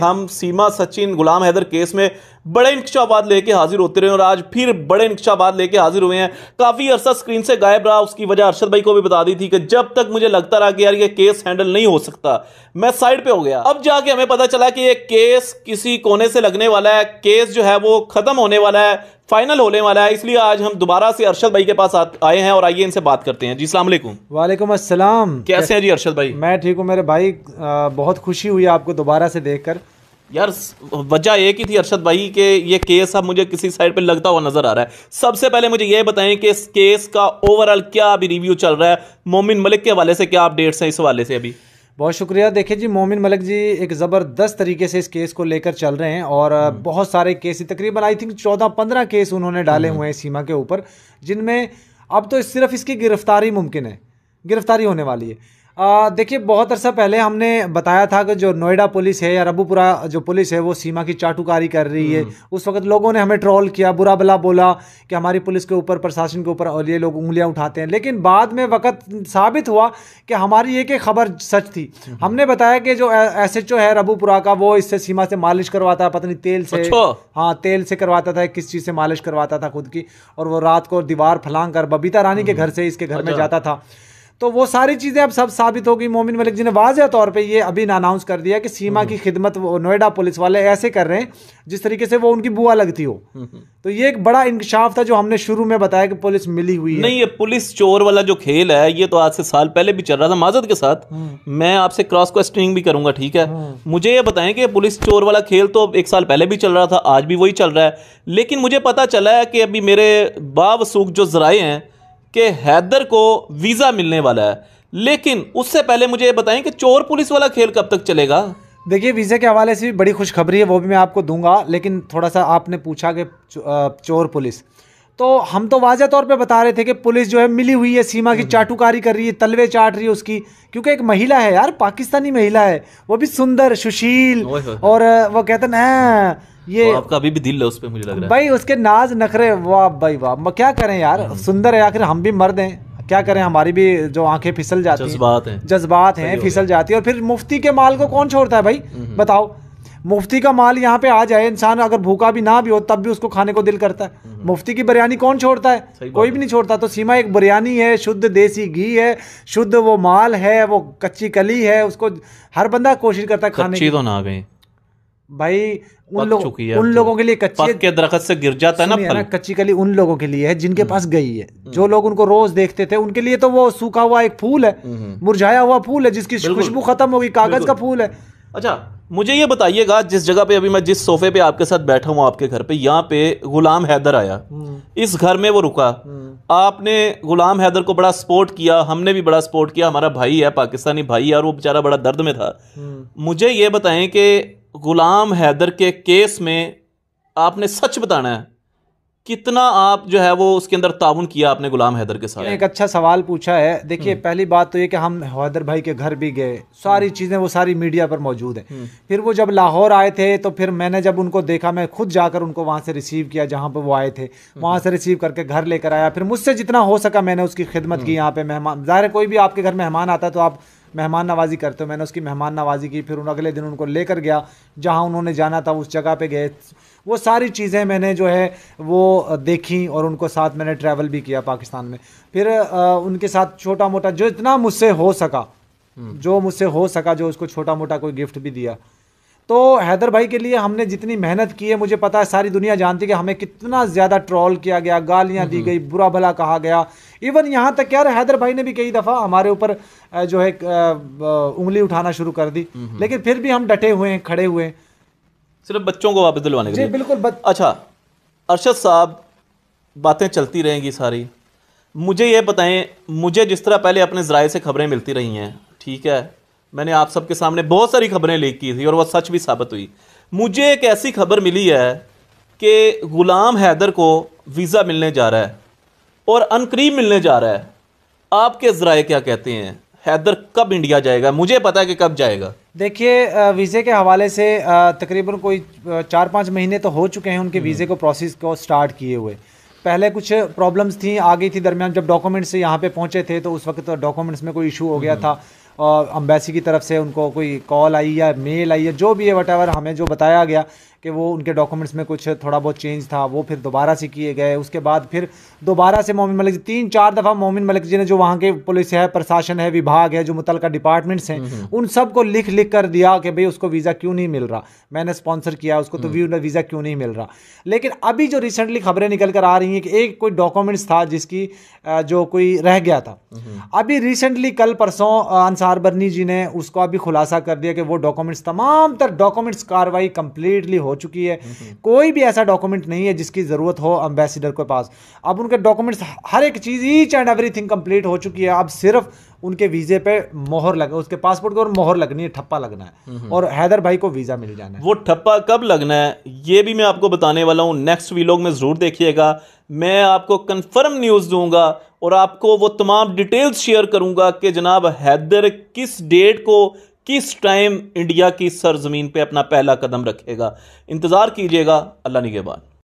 हम सीमा सचिन गुलाम हैदर केस में बड़े इंकशाबाद लेके हाजिर होते रहे और आज फिर बड़े इंकशाबाद लेके हाजिर हुए हैं काफ़ी अरसा स्क्रीन से गायब रहा उसकी वजह अरशद भाई को भी बता दी थी कि जब तक मुझे लगता रहा कि यार ये केस हैंडल नहीं हो सकता मैं साइड पे हो गया अब जाके हमें पता चला कि ये केस किसी कोने से लगने वाला है केस जो है वो खत्म होने वाला है फाइनल होने वाला है इसलिए आज हम दोबारा से अरशद भाई के पास आए हैं और आइए इनसे बात करते हैं जी सलाम वालेकुम अस्सलाम कैसे हैं जी अरशद भाई मैं ठीक हूँ मेरे भाई बहुत खुशी हुई आपको दोबारा से देख कर यार वजह एक ही थी अरशद भाई के ये केस अब मुझे किसी साइड पे लगता हुआ नजर आ रहा है सबसे पहले मुझे ये बताएं कि इस केस का ओवरऑल क्या अभी रिव्यू चल रहा है मोमिन मलिक के हवाले से क्या अपडेट्स हैं इस हवाले से अभी बहुत शुक्रिया देखिए जी मोमिन मलिक जी एक ज़बरदस्त तरीके से इस केस को लेकर चल रहे हैं और हम्म। बहुत सारे केस तकरीबन आई थिंक चौदह पंद्रह केस उन्होंने डाले हम्म। हुए हैं सीमा के ऊपर जिनमें अब तो सिर्फ इसकी गिरफ्तारी मुमकिन है गिरफ्तारी होने वाली है देखिए बहुत अरसा पहले हमने बताया था कि जो नोएडा पुलिस है या रबूपुरा जो पुलिस है वो सीमा की चाटुकारी कर रही है हम्म। उस वक्त लोगों ने हमें ट्रोल किया बुरा भला बोला कि हमारी पुलिस के ऊपर प्रशासन के ऊपर और ये लोग उंगलियां उठाते हैं लेकिन बाद में वक्त साबित हुआ कि हमारी एक एक खबर सच थी हम्म। हमने बताया कि जो एस एच ओ है रबूपुरा का वो इससे सीमा से मालिश करवाता है पत्नी तेल से अच्छा। हाँ तेल से करवाता था किस चीज़ से मालिश करवाता था खुद की और वो रात को दीवार फलांग कर बबीता रानी के हम्म। घर से इसके घर में अच्छा। जाता था तो वो सारी चीज़ें अब सब साबित होगी मोमिन मलिक जी ने वाजह तौर पे ये अभी अनाउंस कर दिया कि सीमा की हम्म। खिदमत वो नोएडा पुलिस वाले ऐसे कर रहे हैं जिस तरीके से वो उनकी बुआ लगती हो हम्म, हम्म। तो ये एक बड़ा इंकशाफ था जो हमने शुरू में बताया कि पुलिस मिली हुई है नहीं ये पुलिस चोर वाला जो खेल है ये तो आज से साल पहले भी चल रहा था माजद के साथ मैं आपसे क्रॉस क्वेश्चनिंग भी करूंगा ठीक है मुझे ये बताएं कि पुलिस चोर वाला खेल तो एक साल पहले भी चल रहा था आज भी वही चल रहा है लेकिन मुझे पता चला है कि अभी मेरे बावसूख जो जराए हैं कि हैदर को वीज़ा मिलने वाला है लेकिन उससे पहले मुझे ये बताएं कि चोर पुलिस वाला खेल कब तक चलेगा देखिए वीज़े के हवाले से भी बड़ी खुशखबरी है वो भी मैं आपको दूंगा लेकिन थोड़ा सा आपने पूछा कि चोर पुलिस तो हम तो वाजह तौर पे बता रहे थे कि पुलिस जो है मिली हुई है सीमा की हम्म। चाटुकारी कर रही है तलवे चाट रही है उसकी क्योंकि एक महिला है यार पाकिस्तानी महिला है वो भी सुंदर सुशील और वो कहते ना तो ये आपका अभी भी दिल है उस पर मुझे लग रहा है भाई उसके नाज नखरे वाह भाई वाह क्या करें यार हम्म। सुंदर है आखिर हम भी मर दें क्या करें हमारी भी जो आंखें फिसल जाती हैं जज्बात हैं फिसल जाती है और फिर मुफ्ती के माल को कौन छोड़ता है भाई हम्म। बताओ मुफ्ती का माल यहाँ पे आ जाए इंसान अगर भूखा भी ना भी हो तब भी उसको खाने को दिल करता है हम्म। मुफ्ती की बिरयानी कौन छोड़ता है कोई भी नहीं छोड़ता तो सीमा एक बिरयानी है शुद्ध देसी घी है शुद्ध वो माल है वो कच्ची कली है उसको हर बंदा कोशिश करता है खाने की तो ना गई भाई उन लोगों उन तो। लोगों के लिए कच्ची के दरखत से गिर जाता है ना, ना कच्ची कली उन लोगों के लिए है जिनके हम्म। पास गई है हम्म। जो लोग उनको रोज देखते थे उनके लिए तो वो सूखा हुआ एक फूल है मुरझाया हुआ फूल है जिसकी खुशबू खत्म होगी कागज का फूल है अच्छा मुझे ये बताइएगा जिस जगह पे अभी मैं जिस सोफे पे आपके साथ बैठा हूँ आपके घर पे यहाँ पे गुलाम हैदर आया हम्म। इस घर में वो रुका हम्म। आपने गुलाम हैदर को बड़ा सपोर्ट किया हमने भी बड़ा सपोर्ट किया हमारा भाई है पाकिस्तानी भाई है और वो बेचारा बड़ा दर्द में था हम्म। मुझे ये बताएं कि गुलाम हैदर के केस में आपने सच बताना है कितना आप जो है वो उसके अंदर ताउन किया आपने गुलाम हैदर के साथ एक अच्छा सवाल पूछा है देखिए हम्म। पहली बात तो ये कि हम हैदर भाई के घर भी गए सारी हम्म। चीज़ें वो सारी मीडिया पर मौजूद है हम्म। फिर वो जब लाहौर आए थे तो फिर मैंने जब उनको देखा मैं खुद जाकर उनको वहाँ से रिसीव किया जहाँ पर वो आए थे वहाँ से रिसीव करके घर लेकर आया फिर मुझसे जितना हो सका मैंने उसकी खिदमत की यहाँ पर मेहमान ज़ाहिर कोई भी आपके घर मेहमान आता है तो आप मेहमान नवाजी करते हो मैंने उसकी मेहमान नवाजी की फिर उन अगले दिन उनको लेकर गया जहाँ उन्होंने जाना था उस जगह पे गए वो सारी चीज़ें मैंने जो है वो देखी और उनको साथ मैंने ट्रैवल भी किया पाकिस्तान में फिर आ, उनके साथ छोटा मोटा जो इतना मुझसे हो सका हम्म। जो मुझसे हो सका जो उसको छोटा मोटा कोई गिफ्ट भी दिया तो हैदर भाई के लिए हमने जितनी मेहनत की है मुझे पता है सारी दुनिया जानती है कि हमें कितना ज़्यादा ट्रॉल किया गया गालियाँ दी हम्म। गई बुरा भला कहा गया इवन यहाँ तक क्या हैदर भाई ने भी कई दफ़ा हमारे ऊपर जो है उंगली उठाना शुरू कर दी हम्म। लेकिन फिर भी हम डटे हुए हैं खड़े हुए हैं सिर्फ बच्चों को वापस दिलवाने के लिए बिल्कुल बत... अच्छा अरशद साहब बातें चलती रहेंगी सारी मुझे ये बताएं मुझे जिस तरह पहले अपने ज़राए से खबरें मिलती रही हैं ठीक है मैंने आप सबके सामने बहुत सारी खबरें लीक की थी और वह सच भी साबित हुई मुझे एक ऐसी खबर मिली है कि ग़ुलाम हैदर को वीज़ा मिलने जा रहा है और अनकरीब मिलने जा रहा है आपके ज़राए क्या कहते हैं हैदर कब इंडिया जाएगा मुझे पता है कि कब जाएगा देखिए वीज़े के हवाले से तकरीबन कोई चार पाँच महीने तो हो चुके हैं उनके हम्म। वीज़े को प्रोसेस को स्टार्ट किए हुए पहले कुछ प्रॉब्लम्स थी आ गई थी दरमियान जब डॉक्यूमेंट्स यहाँ पे पहुँचे थे तो उस वक्त डॉक्यूमेंट्स तो में कोई इशू हो गया हम्म। था और अम्बेसी की तरफ से उनको कोई कॉल आई या मेल आई या जो भी है वट हमें जो बताया गया कि वो उनके डॉक्यूमेंट्स में कुछ थोड़ा बहुत चेंज था वो फिर दोबारा से किए गए उसके बाद फिर दोबारा से मोमिन मलिक तीन चार दफ़ा मोमिन मलिक जी ने जो वहाँ के पुलिस है प्रशासन है विभाग है जो मुतल डिपार्टमेंट्स हैं हम्म, हम्म। उन सबको लिख लिख कर दिया कि भाई उसको वीज़ा क्यों नहीं मिल रहा मैंने स्पॉन्सर किया उसको तो हम्म। वीज़ा क्यों नहीं मिल रहा लेकिन अभी जो रिसेंटली खबरें निकल कर आ रही हैं कि एक कोई डॉक्यूमेंट्स था जिसकी जो कोई रह गया था अभी रिसेंटली कल परसों अंसार बर्नी जी ने उसको अभी खुलासा कर दिया कि वो डॉक्यूमेंट्स तमाम तर डॉक्यूमेंट्स कार्रवाई कंप्लीटली हो हो चुकी है हम्म, हम्म। कोई भी ऐसा डॉक्यूमेंट नहीं है जिसकी ज़रूरत हो अम्बेसिडर के पास अब उनके डॉक्यूमेंट्स हर एक चीज़ each and everything complete हो चुकी है अब सिर्फ उनके वीज़े पे मोहर लगे उसके पासपोर्ट को और मोहर लगनी है ठप्पा लगना है हम्म, और हैदर भाई को वीज़ा मिल जाना है वो ठप्पा कब लगना है ये भी मैं आपको बताने वाला हूँ नेक्स्ट वीलॉग में ज़रूर देखिएगा मैं आपको कंफर्म न्यूज़ दूंगा और आपको वो तमाम डिटेल्स शेयर करूंगा कि जनाब हैदर किस डेट को किस टाइम इंडिया की सरजमीन पे अपना पहला कदम रखेगा इंतज़ार कीजिएगा अल्लाह निगेबान